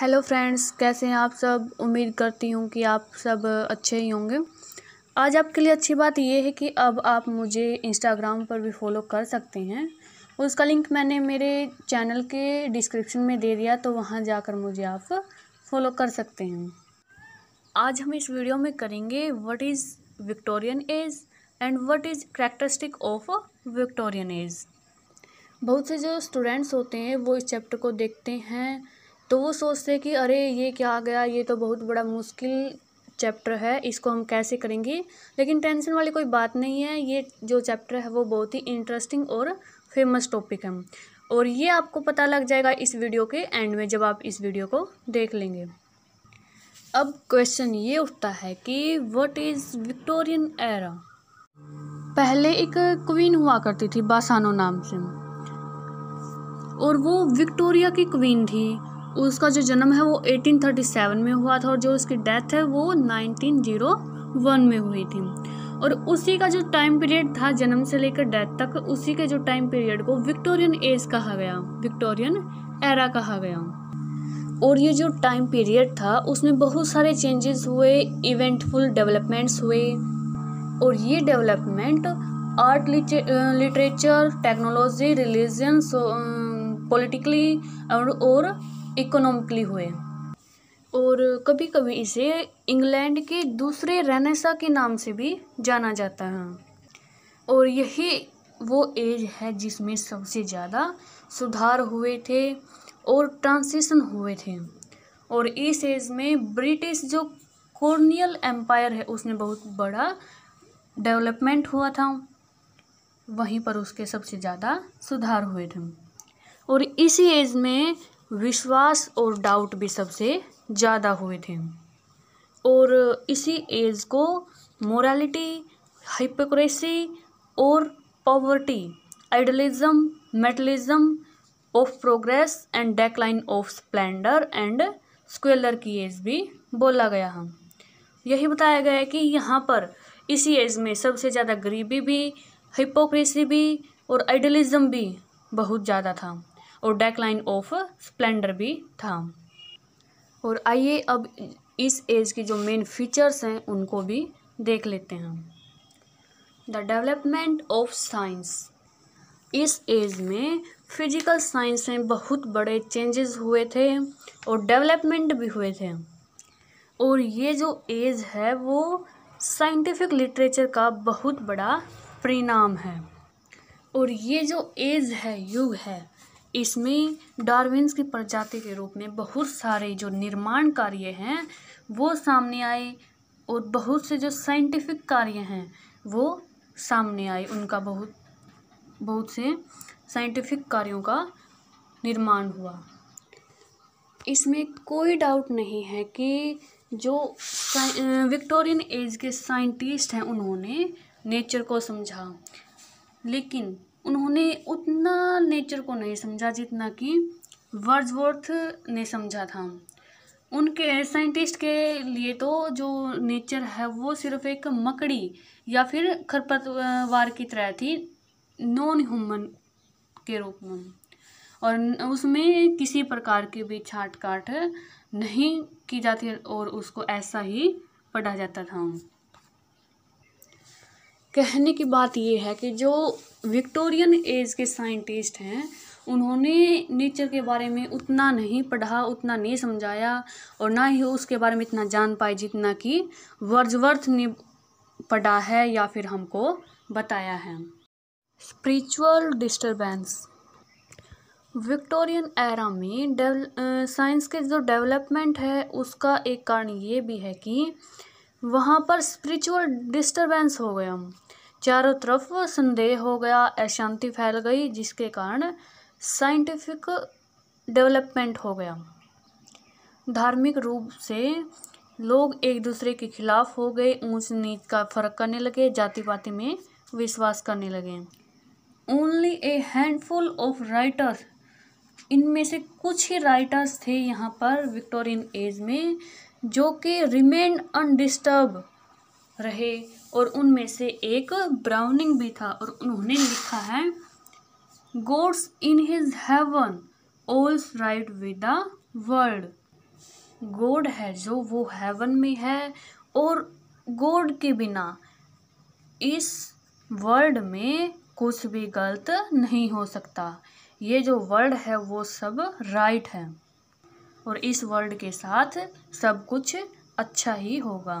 hello friends कैसे हैं आप सब उम्मीद करती हूँ कि आप सब अच्छे ही होंगे आज आपके लिए अच्छी बात यह है कि अब आप मुझे इंस्टाग्राम पर भी फॉलो कर सकते हैं उसका लिंक मैंने मेरे चैनल के डिस्क्रिप्शन में दे दिया तो वहाँ जाकर मुझे आप फॉलो कर सकते हैं आज हम इस वीडियो में करेंगे what is Victorian age and what is characteristic of Victorian age बहुत से जो स्टूडेंट्स होते हैं वो इस चैप्टर को देखते हैं तो वो सोचते कि अरे ये क्या आ गया ये तो बहुत बड़ा मुश्किल चैप्टर है इसको हम कैसे करेंगे लेकिन टेंशन वाली कोई बात नहीं है ये जो चैप्टर है वो बहुत ही इंटरेस्टिंग और फेमस टॉपिक है और ये आपको पता लग जाएगा इस वीडियो के एंड में जब आप इस वीडियो को देख लेंगे अब क्वेश्चन ये उठता है कि व्हाट इज़ विक्टोरियन एरा पहले एक क्वीन हुआ करती थी बासानो नाम से और वो विक्टोरिया की क्वीन थी उसका जो जन्म है वो 1837 में हुआ था और जो उसकी डेथ है वो 1901 में हुई थी और उसी का जो टाइम पीरियड था जन्म से लेकर डेथ तक उसी के जो टाइम पीरियड को विक्टोरियन एज कहा गया विक्टोरियन एरा कहा गया और ये जो टाइम पीरियड था उसमें बहुत सारे चेंजेस हुए इवेंटफुल डेवलपमेंट्स हुए और ये development art literature technology religion politically और, और इकोनॉमिकली हुए और कभी कभी इसे इंग्लैंड के दूसरे रेनेसा के नाम से भी जाना जाता है और यही वो एज है जिसमें सबसे ज़्यादा सुधार हुए थे और ट्रांसिशन हुए थे और इस एज में ब्रिटिश जो कॉर्नियल एम्पायर है उसमें बहुत बड़ा डेवलपमेंट हुआ था वहीं पर उसके सबसे ज़्यादा सुधार हुए थे और इसी एज में विश्वास और डाउट भी सबसे ज़्यादा हुए थे और इसी एज को मोरालिटी हाइपोक्रेसी और poverty idealism materialism of progress and decline of splendour and squalor की एज भी बोला गया है यही बताया गया है कि यहाँ पर इसी एज में सबसे ज़्यादा गरीबी भी हिपोक्रेसी भी और आइडलिज्म भी बहुत ज़्यादा था और डेकलाइन ऑफ स्प्लेंडर भी था और आइए अब इस एज की जो मेन फीचर्स हैं उनको भी देख लेते हैं द डेवलपमेंट ऑफ साइंस इस एज में फिजिकल साइंस में बहुत बड़े चेंजेस हुए थे और डेवलपमेंट भी हुए थे और ये जो एज है वो साइंटिफिक लिटरेचर का बहुत बड़ा परिणाम है और ये जो एज है युग है इसमें डार्विन्स की प्रजाति के रूप में बहुत सारे जो निर्माण कार्य हैं वो सामने आए और बहुत से जो साइंटिफिक कार्य हैं वो सामने आए उनका बहुत बहुत से साइंटिफिक कार्यों का निर्माण हुआ इसमें कोई डाउट नहीं है कि जो विक्टोरियन एज के साइंटिस्ट हैं उन्होंने नेचर को समझा लेकिन उन्होंने उतना नेचर को नहीं समझा जितना कि वर्ड्सवर्थ ने समझा था उनके साइंटिस्ट के लिए तो जो नेचर है वो सिर्फ एक मकड़ी या फिर खरपतवार की तरह थी नॉन ह्यूमन के रूप में और उसमें किसी प्रकार की भी छाट काट नहीं की जाती और उसको ऐसा ही पढ़ा जाता था कहने की बात यह है कि जो विक्टोरियन एज के साइंटिस्ट हैं उन्होंने नेचर के बारे में उतना नहीं पढ़ा उतना नहीं समझाया और ना ही उसके बारे में इतना जान पाए जितना कि वर्जवर्थ ने पढ़ा है या फिर हमको बताया है स्पिरिचुअल डिस्टरबेंस विक्टोरियन एरा में साइंस के जो डेवलपमेंट है उसका एक कारण ये भी है कि वहाँ पर स्पिरिचुअल डिस्टरबेंस हो गया चारों तरफ संदेह हो गया अशांति फैल गई जिसके कारण साइंटिफिक डेवलपमेंट हो गया धार्मिक रूप से लोग एक दूसरे के खिलाफ हो गए ऊंच नीच का फर्क करने लगे जाति पाति में विश्वास करने लगे only a handful of writers इनमें से कुछ ही राइटर्स थे यहाँ पर विक्टोरियन एज में जो कि रिमेन अनडिस्टर्ब रहे और उनमें से एक ब्राउनिंग भी था और उन्होंने लिखा है God's in his heaven all's right with the world God है जो वो हैवन में है और गोड के बिना इस वर्ल्ड में कुछ भी गलत नहीं हो सकता ये जो वर्ड है वो सब राइट है और इस वर्ल्ड के साथ सब कुछ अच्छा ही होगा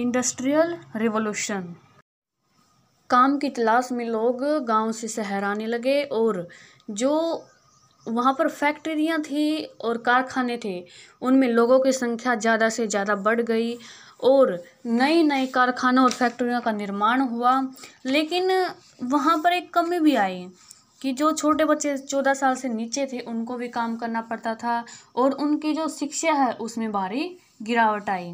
इंडस्ट्रियल रिवॉल्यूशन काम की तलाश में लोग गांव से शहर आने लगे और जो वहाँ पर फैक्ट्रियाँ थी और कारखाने थे उनमें लोगों की संख्या ज़्यादा से ज़्यादा बढ़ गई और नए नए कारखानों और फैक्ट्रियों का निर्माण हुआ लेकिन वहाँ पर एक कमी भी आई कि जो छोटे बच्चे चौदह साल से नीचे थे उनको भी काम करना पड़ता था और उनकी जो शिक्षा है उसमें भारी गिरावट आई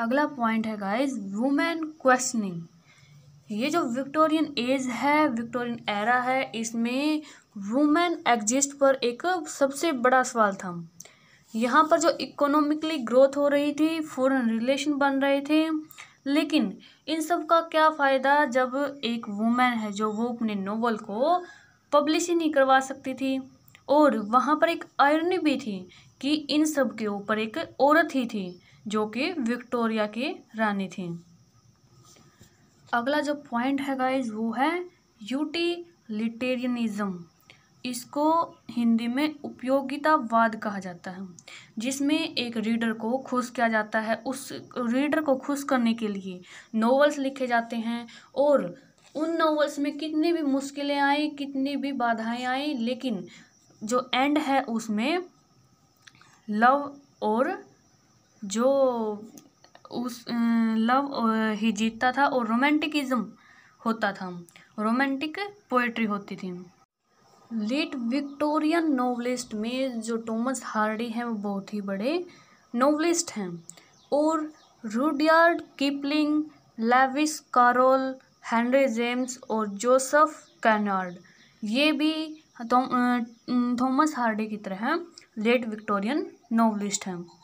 अगला पॉइंट है गाइज वुमेन क्वेश्चनिंग ये जो विक्टोरियन एज है विक्टोरियन एरा है इसमें वुमेन एग्जिस्ट पर एक सबसे बड़ा सवाल था यहाँ पर जो इकोनॉमिकली ग्रोथ हो रही थी फॉरेन रिलेशन बन रहे थे लेकिन इन सब का क्या फ़ायदा जब एक वुमेन है जो वो अपने नोवेल को पब्लिश ही नहीं करवा सकती थी और वहाँ पर एक आयरनी भी थी कि इन सब के ऊपर एक औरत ही थी जो कि विक्टोरिया की रानी थी अगला जो पॉइंट है गाइज वो है यूटिलिटेरियनिज्म इसको हिंदी में उपयोगितावाद कहा जाता है जिसमें एक रीडर को खुश किया जाता है उस रीडर को खुश करने के लिए नॉवेल्स लिखे जाते हैं और उन नॉवेल्स में कितनी भी मुश्किलें आई कितनी भी बाधाएं आई लेकिन जो एंड है उसमें लव और जो उस लव ही जीतता था और रोमांटिकिज्म होता था रोमांटिक पोएट्री होती थी लेट विक्टोरियन नॉवलिस्ट में जो टॉमस हार्डी हैं वो बहुत ही बड़े नॉवलिस्ट हैं और Rudyard Kipling Lewis Carroll Henry James और जोसफ कैनार्ड ये भी थॉमस हार्डी की तरह लेट विक्टोरियन नॉवलिस्ट हैं